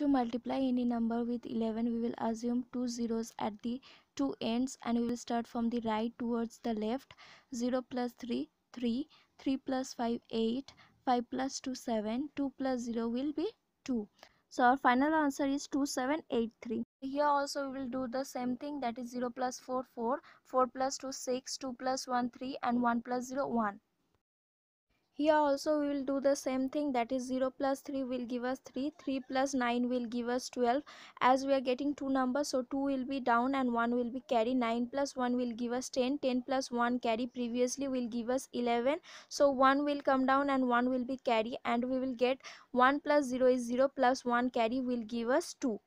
To multiply any number with 11, we will assume two zeros at the two ends and we will start from the right towards the left. 0 plus 3, 3. 3 plus 5, 8. 5 plus 2, 7. 2 plus 0 will be 2. So our final answer is 2783. Here also we will do the same thing that is 0 plus 4, 4. 4 plus 2, 6. 2 plus 1, 3. And 1 plus 0, 1 here also we will do the same thing that is 0 plus 3 will give us 3 3 plus 9 will give us 12 as we are getting two numbers so 2 will be down and 1 will be carry 9 plus 1 will give us 10 10 plus 1 carry previously will give us 11 so 1 will come down and 1 will be carry and we will get 1 plus 0 is 0 plus 1 carry will give us 2